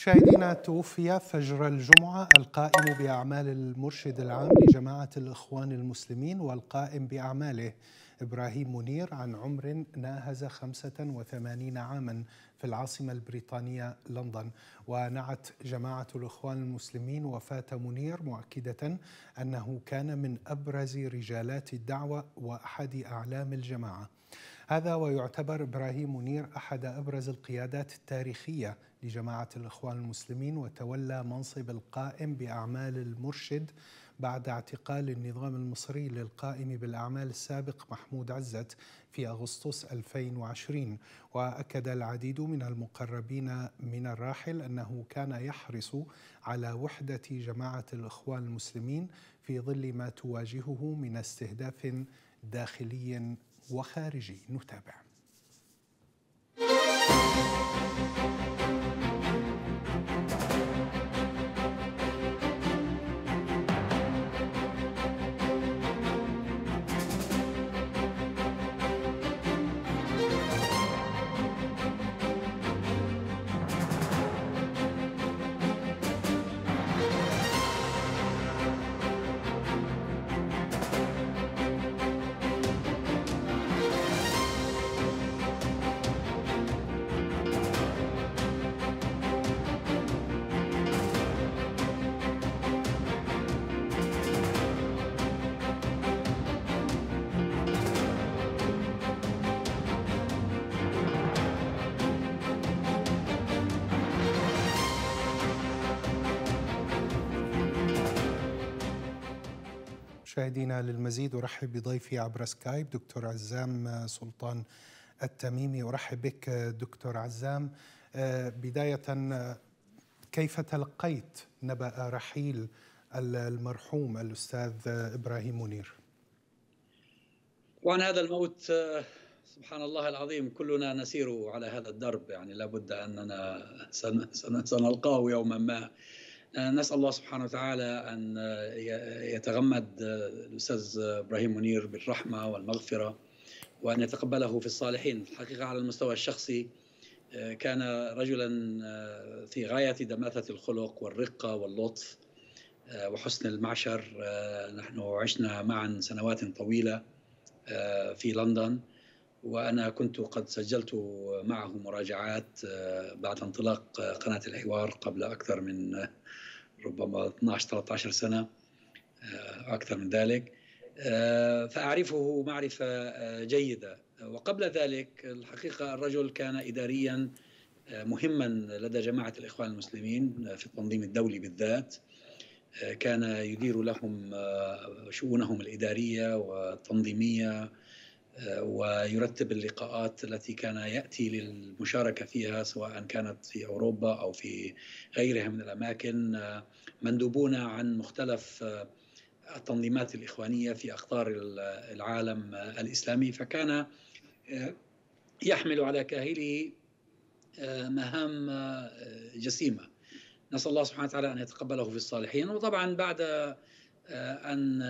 مشاهدينا توفي فجر الجمعة القائم بأعمال المرشد العام لجماعة الإخوان المسلمين والقائم بأعماله إبراهيم منير عن عمر ناهز 85 عاما في العاصمة البريطانية لندن ونعت جماعة الإخوان المسلمين وفاة منير مؤكدة أنه كان من أبرز رجالات الدعوة وأحد أعلام الجماعة هذا ويعتبر إبراهيم منير أحد أبرز القيادات التاريخية لجماعة الإخوان المسلمين وتولى منصب القائم بأعمال المرشد بعد اعتقال النظام المصري للقائم بالأعمال السابق محمود عزت في أغسطس 2020 وأكد العديد من المقربين من الراحل أنه كان يحرص على وحدة جماعة الإخوان المسلمين في ظل ما تواجهه من استهداف داخلي وخارجي نتابع مشاهدينا للمزيد أرحب بضيفي عبر سكايب دكتور عزام سلطان التميمي أرحب بك دكتور عزام آه، بداية كيف تلقيت نبأ رحيل المرحوم الأستاذ إبراهيم منير طبعا هذا الموت آه، سبحان الله العظيم كلنا نسير على هذا الدرب يعني لابد أننا سنلقاه يوما ما آه، نسال الله سبحانه وتعالى ان آه، يتغمد آه، الاستاذ ابراهيم منير بالرحمه والمغفره وان يتقبله في الصالحين، الحقيقه على المستوى الشخصي كان رجلا في غايه دماثه الخلق والرقه واللطف وحسن المعشر نحن عشنا معا سنوات طويله في لندن وأنا كنت قد سجلت معه مراجعات آه، بعد انطلاق آه، قناة الحوار قبل أكثر من آه، ربما 12 13 سنة أكثر من ذلك فأعرفه معرفة جيدة وقبل ذلك الحقيقة الرجل كان إداريا مهما لدى جماعة الإخوان المسلمين في التنظيم الدولي بالذات كان يدير لهم شؤونهم الإدارية والتنظيمية ويرتب اللقاءات التي كان ياتي للمشاركه فيها سواء كانت في اوروبا او في غيرها من الاماكن مندوبون عن مختلف آه، التنظيمات الاخوانيه في اقطار العالم الاسلامي فكان آه، يحمل على كاهله آه، مهام جسيمه نسال الله سبحانه وتعالى ان يتقبله في الصالحين وطبعا بعد ان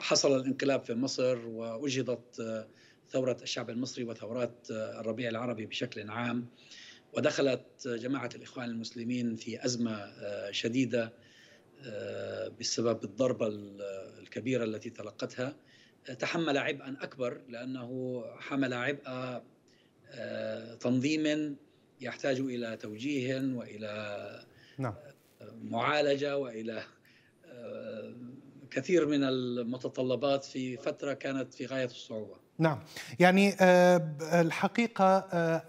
حصل الانقلاب في مصر ووجدت آه، ثورة الشعب المصري وثورات آه، الربيع العربي بشكل عام ودخلت آه، جماعة الإخوان المسلمين في أزمة شديدة بسبب الضربة الكبيرة التي تلقتها تحمل عبئا أكبر لأنه حمل عبء تنظيم يحتاج إلى توجيه وإلى نعم. معالجة وإلى كثير من المتطلبات في فتره كانت في غايه الصعوبه. نعم، يعني آه، الحقيقه آه،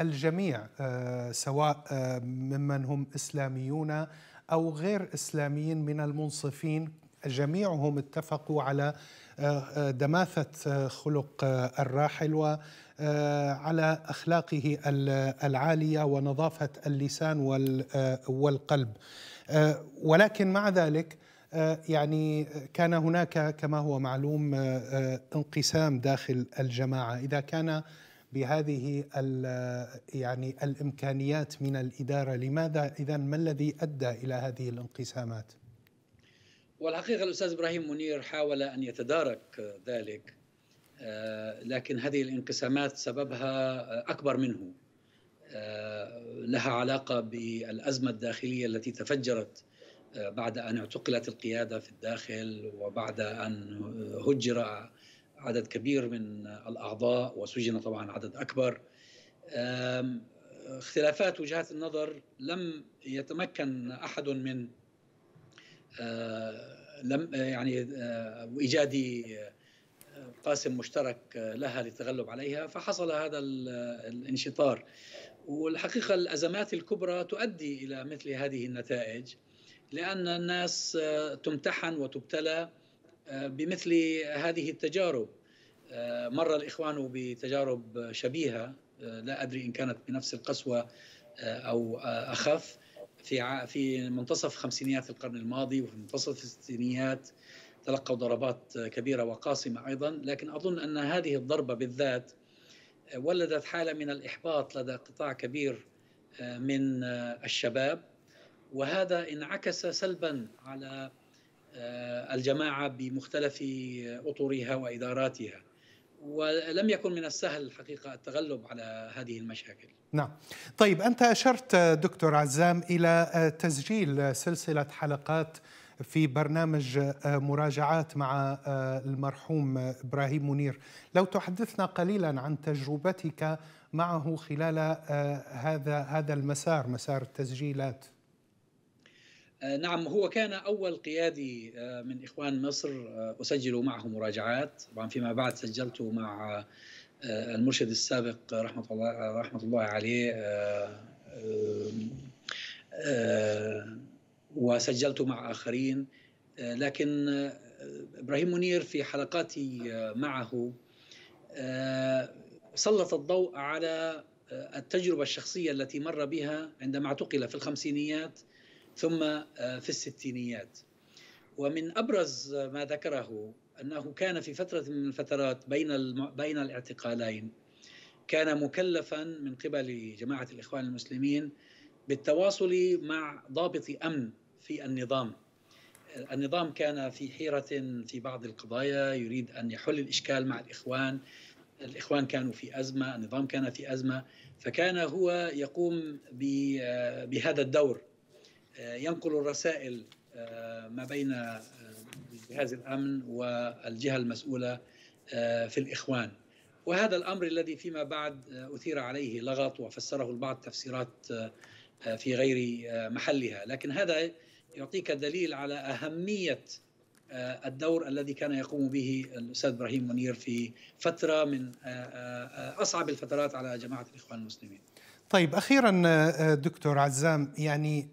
الجميع آه، سواء ممن هم اسلاميون او غير اسلاميين من المنصفين جميعهم اتفقوا على دماثه خلق الراحل و على اخلاقه العاليه ونظافه اللسان والقلب ولكن مع ذلك آه، يعني آه، كان هناك كما هو معلوم آه، انقسام داخل الجماعه اذا كان بهذه يعني الامكانيات من الاداره لماذا اذا ما الذي ادى الى هذه الانقسامات والحقيقه الاستاذ ابراهيم منير حاول ان يتدارك ذلك لكن هذه الانقسامات سببها اكبر منه لها علاقه بالازمه الداخليه التي تفجرت بعد أن اعتقلت القيادة في الداخل وبعد أن هجر عدد كبير من الأعضاء وسجن طبعا عدد أكبر اختلافات وجهات النظر لم يتمكن أحد من آه، لم يعني آه، إيجاد قاسم مشترك لها للتغلب عليها فحصل هذا الانشطار والحقيقة الأزمات الكبرى تؤدي إلى مثل هذه النتائج لأن الناس آه، تمتحن وتبتلى آه، بمثل هذه التجارب آه، مر الإخوان بتجارب شبيهة لا أدري إن كانت بنفس القسوة أو أخف في في منتصف خمسينيات القرن الماضي وفي منتصف الستينيات تلقوا ضربات كبيرة وقاسمة أيضا لكن أظن أن هذه الضربة بالذات ولدت حالة من الإحباط لدى قطاع كبير من الشباب وهذا انعكس سلبا على آه، الجماعه بمختلف اطرها واداراتها ولم يكن من السهل الحقيقه التغلب على هذه المشاكل. نعم. طيب انت اشرت دكتور عزام الى آه، تسجيل سلسله حلقات في برنامج آه، مراجعات مع المرحوم ابراهيم منير، لو تحدثنا قليلا عن تجربتك معه خلال هذا هذا المسار مسار التسجيلات. آه، نعم هو كان أول قيادي آه، من إخوان مصر آه، أسجل معه مراجعات طبعا فيما بعد سجلت مع المرشد السابق رحمة الله, رحمة الله عليه وسجلت مع آخرين لكن إبراهيم منير في حلقاتي معه سلط الضوء على التجربة الشخصية التي مر بها عندما اعتقل في الخمسينيات ثم آه، في الستينيات ومن ابرز ما ذكره انه كان في فتره من الفترات بين الم... بين الاعتقالين كان مكلفا من قبل جماعه الاخوان المسلمين بالتواصل مع ضابط امن في النظام النظام كان في حيره في بعض القضايا يريد ان يحل الاشكال مع الاخوان الاخوان كانوا في ازمه النظام كان في ازمه فكان هو يقوم آه، بهذا الدور آه، ينقل الرسائل آه، ما بين آه، جهاز الامن والجهه المسؤوله في الاخوان وهذا الامر الذي فيما بعد اثير عليه لغط وفسره البعض تفسيرات في غير محلها لكن هذا يعطيك دليل على اهميه الدور الذي كان يقوم به الاستاذ ابراهيم منير في فتره من اصعب الفترات على جماعه الاخوان المسلمين. طيب اخيرا دكتور عزام يعني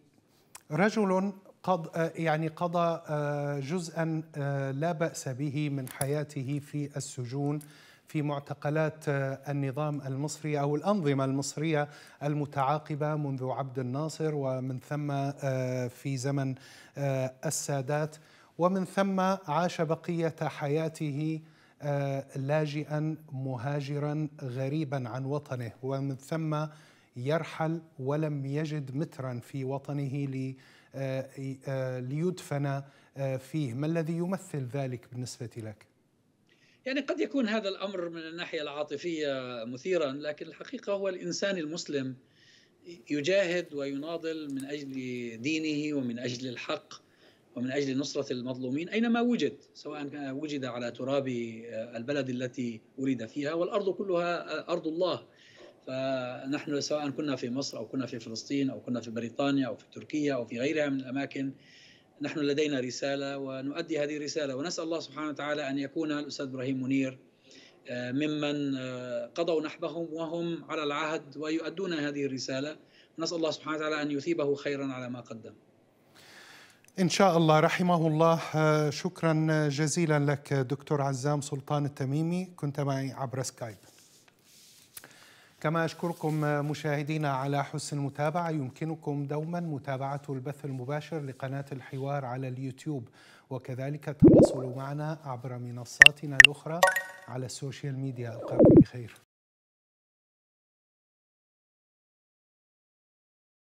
رجل قد يعني قضى آه، جزءا آه، لا باس به من حياته في السجون في معتقلات آه، النظام المصري او الانظمه المصريه المتعاقبه منذ عبد الناصر ومن ثم في زمن السادات ومن ثم عاش بقيه حياته لاجئا مهاجرا غريبا عن وطنه ومن ثم يرحل ولم يجد مترا في وطنه آه، آه، ليدفن آه، فيه ما الذي يمثل ذلك بالنسبة لك؟ يعني قد يكون هذا الأمر من الناحية العاطفية مثيرا لكن الحقيقة هو الإنسان المسلم يجاهد ويناضل من أجل دينه ومن أجل الحق ومن أجل نصرة المظلومين أينما وجد سواء كان وجد على تراب البلد التي ولد فيها والأرض كلها أرض الله فنحن سواء كنا في مصر او كنا في فلسطين او كنا في بريطانيا او في تركيا او في غيرها من الاماكن نحن لدينا رساله ونؤدي هذه الرساله ونسال الله سبحانه وتعالى ان يكون الاستاذ ابراهيم منير آه، ممن آه، قضوا نحبهم وهم على العهد ويؤدون هذه الرساله نسال الله سبحانه وتعالى ان يثيبه خيرا على ما قدم. إن شاء الله رحمه الله آه، شكرا جزيلا لك دكتور عزام سلطان التميمي كنت معي عبر سكايب كما أشكركم مشاهدينا على حسن المتابعة يمكنكم دوما متابعة البث المباشر لقناة الحوار على اليوتيوب وكذلك التواصل معنا عبر منصاتنا الأخرى على السوشيال ميديا ألقاكم بخير